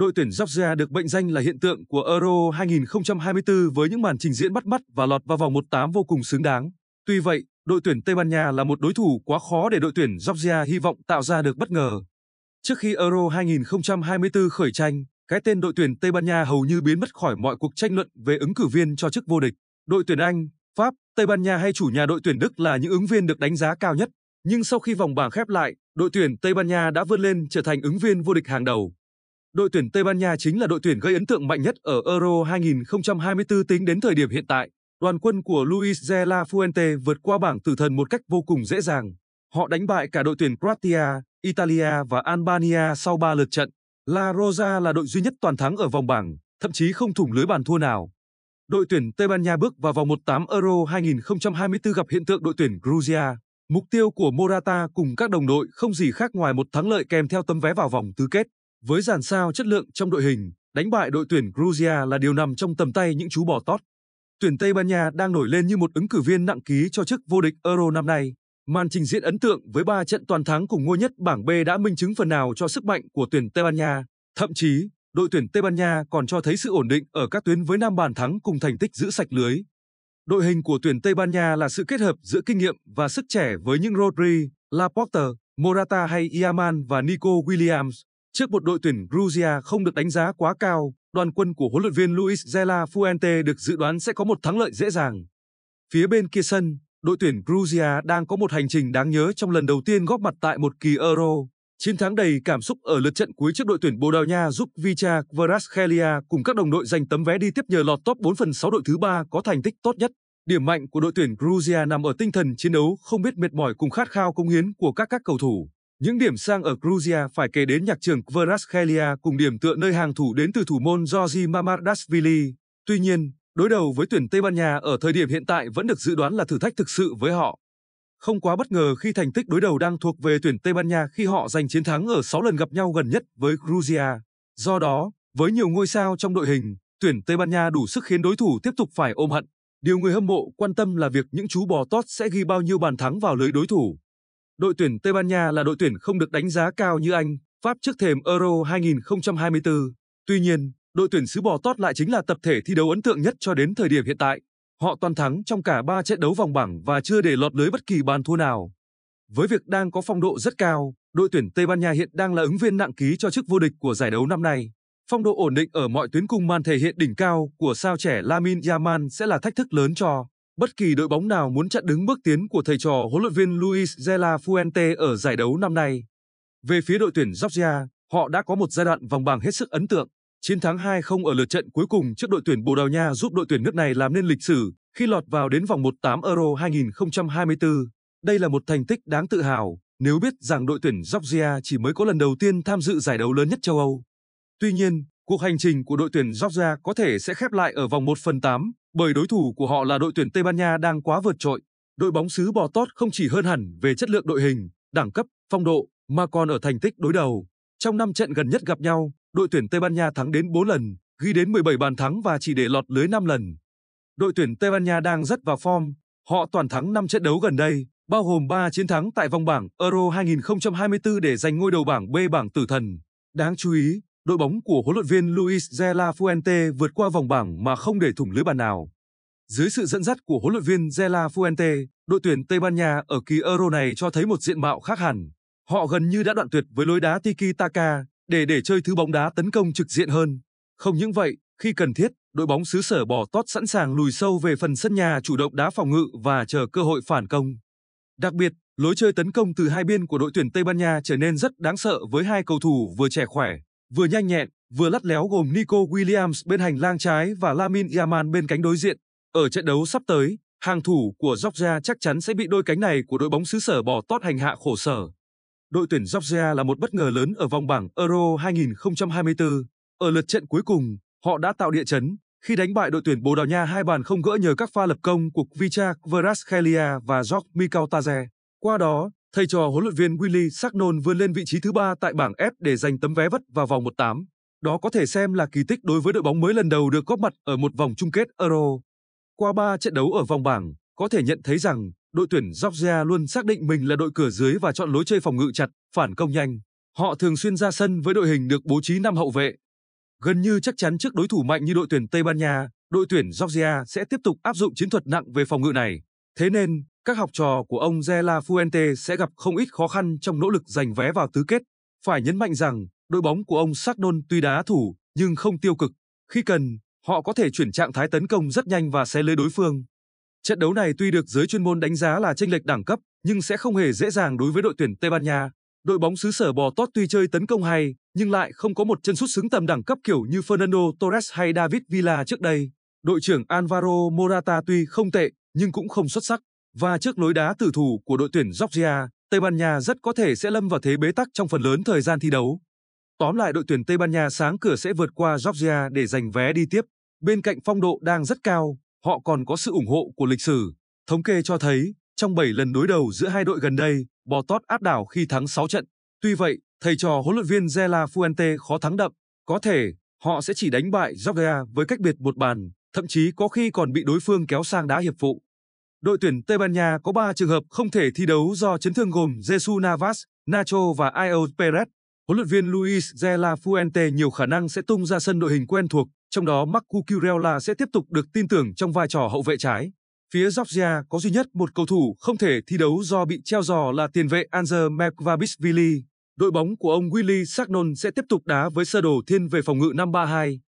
đội tuyển Georgia được mệnh danh là hiện tượng của Euro 2024 với những màn trình diễn bắt mắt và lọt vào vòng 1/8 vô cùng xứng đáng. Tuy vậy, đội tuyển Tây Ban Nha là một đối thủ quá khó để đội tuyển Georgia hy vọng tạo ra được bất ngờ. Trước khi Euro 2024 khởi tranh, cái tên đội tuyển Tây Ban Nha hầu như biến mất khỏi mọi cuộc tranh luận về ứng cử viên cho chức vô địch. Đội tuyển Anh, Pháp, Tây Ban Nha hay chủ nhà đội tuyển Đức là những ứng viên được đánh giá cao nhất. Nhưng sau khi vòng bảng khép lại, đội tuyển Tây Ban Nha đã vươn lên trở thành ứng viên vô địch hàng đầu. Đội tuyển Tây Ban Nha chính là đội tuyển gây ấn tượng mạnh nhất ở Euro 2024 tính đến thời điểm hiện tại. Đoàn quân của Luis de la Fuente vượt qua bảng tử thần một cách vô cùng dễ dàng. Họ đánh bại cả đội tuyển Croatia, Italia và Albania sau 3 lượt trận. La Rosa là đội duy nhất toàn thắng ở vòng bảng, thậm chí không thủng lưới bàn thua nào. Đội tuyển Tây Ban Nha bước vào vòng 1/8 Euro 2024 gặp hiện tượng đội tuyển Georgia. Mục tiêu của Morata cùng các đồng đội không gì khác ngoài một thắng lợi kèm theo tấm vé vào vòng tứ kết. Với dàn sao chất lượng trong đội hình, đánh bại đội tuyển Georgia là điều nằm trong tầm tay những chú bò tót. Tuyển Tây Ban Nha đang nổi lên như một ứng cử viên nặng ký cho chức vô địch Euro năm nay. Màn trình diễn ấn tượng với 3 trận toàn thắng cùng ngôi nhất bảng B đã minh chứng phần nào cho sức mạnh của tuyển Tây Ban Nha. Thậm chí, đội tuyển Tây Ban Nha còn cho thấy sự ổn định ở các tuyến với 5 bàn thắng cùng thành tích giữ sạch lưới. Đội hình của tuyển Tây Ban Nha là sự kết hợp giữa kinh nghiệm và sức trẻ với những Rodri, Laporte, Morata hay Iaman và Nico Williams. Trước một đội tuyển Georgia không được đánh giá quá cao, đoàn quân của huấn luyện viên Luis Zela Fuente được dự đoán sẽ có một thắng lợi dễ dàng. Phía bên kia sân, đội tuyển Georgia đang có một hành trình đáng nhớ trong lần đầu tiên góp mặt tại một kỳ Euro. Chiến thắng đầy cảm xúc ở lượt trận cuối trước đội tuyển Bồ Đào Nha giúp Vicha Kvaratskhelia cùng các đồng đội giành tấm vé đi tiếp nhờ lọt top 4 phần 6 đội thứ ba có thành tích tốt nhất. Điểm mạnh của đội tuyển Georgia nằm ở tinh thần chiến đấu không biết mệt mỏi cùng khát khao công hiến của các các cầu thủ. Những điểm sang ở Georgia phải kể đến nhạc trưởng Kvaratskhelia cùng điểm tựa nơi hàng thủ đến từ thủ môn Georgi Mamardashvili. Tuy nhiên, đối đầu với tuyển Tây Ban Nha ở thời điểm hiện tại vẫn được dự đoán là thử thách thực sự với họ. Không quá bất ngờ khi thành tích đối đầu đang thuộc về tuyển Tây Ban Nha khi họ giành chiến thắng ở 6 lần gặp nhau gần nhất với Georgia. Do đó, với nhiều ngôi sao trong đội hình, tuyển Tây Ban Nha đủ sức khiến đối thủ tiếp tục phải ôm hận. Điều người hâm mộ quan tâm là việc những chú bò tốt sẽ ghi bao nhiêu bàn thắng vào lưới đối thủ đội tuyển Tây Ban Nha là đội tuyển không được đánh giá cao như Anh, Pháp trước thềm Euro 2024. Tuy nhiên, đội tuyển xứ bò tót lại chính là tập thể thi đấu ấn tượng nhất cho đến thời điểm hiện tại. Họ toàn thắng trong cả 3 trận đấu vòng bảng và chưa để lọt lưới bất kỳ bàn thua nào. Với việc đang có phong độ rất cao, đội tuyển Tây Ban Nha hiện đang là ứng viên nặng ký cho chức vô địch của giải đấu năm nay. Phong độ ổn định ở mọi tuyến cung màn thể hiện đỉnh cao của sao trẻ Lamin Yaman sẽ là thách thức lớn cho Bất kỳ đội bóng nào muốn chặn đứng bước tiến của thầy trò huấn luyện viên Luis de la Fuente ở giải đấu năm nay. Về phía đội tuyển Georgia, họ đã có một giai đoạn vòng bảng hết sức ấn tượng. Chiến thắng 2-0 ở lượt trận cuối cùng trước đội tuyển Bồ Đào Nha giúp đội tuyển nước này làm nên lịch sử khi lọt vào đến vòng 1/8 Euro 2024. Đây là một thành tích đáng tự hào nếu biết rằng đội tuyển Georgia chỉ mới có lần đầu tiên tham dự giải đấu lớn nhất châu Âu. Tuy nhiên, cuộc hành trình của đội tuyển Georgia có thể sẽ khép lại ở vòng 1 phần 8 bởi đối thủ của họ là đội tuyển Tây Ban Nha đang quá vượt trội. Đội bóng xứ Bò Tót không chỉ hơn hẳn về chất lượng đội hình, đẳng cấp, phong độ, mà còn ở thành tích đối đầu. Trong 5 trận gần nhất gặp nhau, đội tuyển Tây Ban Nha thắng đến 4 lần, ghi đến 17 bàn thắng và chỉ để lọt lưới 5 lần. Đội tuyển Tây Ban Nha đang rất vào form, họ toàn thắng 5 trận đấu gần đây, bao gồm 3 chiến thắng tại vòng bảng Euro 2024 để giành ngôi đầu bảng B bảng tử thần. Đáng chú ý, đội bóng của huấn luyện viên Luis de la Fuente vượt qua vòng bảng mà không để thủng lưới bàn nào. Dưới sự dẫn dắt của huấn luyện viên de la Fuente, đội tuyển Tây Ban Nha ở kỳ Euro này cho thấy một diện mạo khác hẳn. Họ gần như đã đoạn tuyệt với lối đá tiki-taka để để chơi thứ bóng đá tấn công trực diện hơn. Không những vậy, khi cần thiết, đội bóng xứ sở bỏ tót sẵn sàng lùi sâu về phần sân nhà chủ động đá phòng ngự và chờ cơ hội phản công. Đặc biệt, lối chơi tấn công từ hai biên của đội tuyển Tây Ban Nha trở nên rất đáng sợ với hai cầu thủ vừa trẻ khỏe, vừa nhanh nhẹn, vừa lắt léo gồm Nico Williams bên hành lang trái và Lamin Yamal bên cánh đối diện. Ở trận đấu sắp tới, hàng thủ của Georgia chắc chắn sẽ bị đôi cánh này của đội bóng xứ sở bò tót hành hạ khổ sở. Đội tuyển Georgia là một bất ngờ lớn ở vòng bảng Euro 2024. Ở lượt trận cuối cùng, họ đã tạo địa chấn khi đánh bại đội tuyển Bồ Đào Nha hai bàn không gỡ nhờ các pha lập công của Vicha Kvaratskhelia và George Mikautaze. Qua đó, thầy trò huấn luyện viên Willy Sagnon vươn lên vị trí thứ ba tại bảng F để giành tấm vé vất vào vòng 1/8. Đó có thể xem là kỳ tích đối với đội bóng mới lần đầu được góp mặt ở một vòng chung kết Euro. Qua 3 trận đấu ở vòng bảng, có thể nhận thấy rằng đội tuyển Georgia luôn xác định mình là đội cửa dưới và chọn lối chơi phòng ngự chặt, phản công nhanh. Họ thường xuyên ra sân với đội hình được bố trí năm hậu vệ. Gần như chắc chắn trước đối thủ mạnh như đội tuyển Tây Ban Nha, đội tuyển Georgia sẽ tiếp tục áp dụng chiến thuật nặng về phòng ngự này. Thế nên, các học trò của ông Zela Fuente sẽ gặp không ít khó khăn trong nỗ lực giành vé vào tứ kết. Phải nhấn mạnh rằng, đội bóng của ông Sardon tuy đá thủ nhưng không tiêu cực. Khi cần, họ có thể chuyển trạng thái tấn công rất nhanh và xé lưới đối phương. Trận đấu này tuy được giới chuyên môn đánh giá là chênh lệch đẳng cấp, nhưng sẽ không hề dễ dàng đối với đội tuyển Tây Ban Nha. Đội bóng xứ sở bò tót tuy chơi tấn công hay, nhưng lại không có một chân sút xứng tầm đẳng cấp kiểu như Fernando Torres hay David Villa trước đây. Đội trưởng Alvaro Morata tuy không tệ, nhưng cũng không xuất sắc. Và trước lối đá tử thủ của đội tuyển Georgia, Tây Ban Nha rất có thể sẽ lâm vào thế bế tắc trong phần lớn thời gian thi đấu. Tóm lại đội tuyển Tây Ban Nha sáng cửa sẽ vượt qua Georgia để giành vé đi tiếp. Bên cạnh phong độ đang rất cao, họ còn có sự ủng hộ của lịch sử. Thống kê cho thấy, trong 7 lần đối đầu giữa hai đội gần đây, Bò Tót áp đảo khi thắng 6 trận. Tuy vậy, thầy trò huấn luyện viên Zela Fuente khó thắng đậm. Có thể, họ sẽ chỉ đánh bại Georgia với cách biệt một bàn, thậm chí có khi còn bị đối phương kéo sang đá hiệp phụ đội tuyển Tây Ban Nha có 3 trường hợp không thể thi đấu do chấn thương gồm Jesu Navas, Nacho và Ayo Perez. Huấn luyện viên Luis de la Fuente nhiều khả năng sẽ tung ra sân đội hình quen thuộc, trong đó Marco Curella sẽ tiếp tục được tin tưởng trong vai trò hậu vệ trái. Phía Georgia có duy nhất một cầu thủ không thể thi đấu do bị treo giò là tiền vệ Anzer Mekvabishvili. Đội bóng của ông Willy Sagnon sẽ tiếp tục đá với sơ đồ thiên về phòng ngự 532.